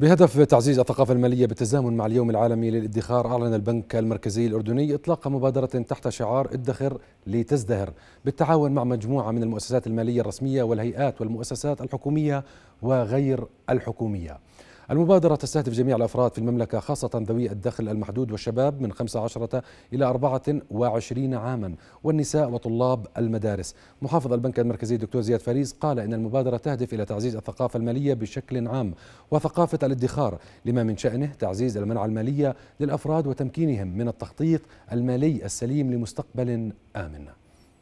بهدف تعزيز الثقافة المالية بالتزامن مع اليوم العالمي للادخار أعلن البنك المركزي الأردني إطلاق مبادرة تحت شعار ادخر لتزدهر بالتعاون مع مجموعة من المؤسسات المالية الرسمية والهيئات والمؤسسات الحكومية وغير الحكومية المبادرة تستهدف جميع الأفراد في المملكة خاصة ذوي الدخل المحدود والشباب من 15 إلى 24 عاما والنساء وطلاب المدارس محافظ البنك المركزي الدكتور زياد فريز قال إن المبادرة تهدف إلى تعزيز الثقافة المالية بشكل عام وثقافة الادخار لما من شأنه تعزيز المنعة المالية للأفراد وتمكينهم من التخطيط المالي السليم لمستقبل آمن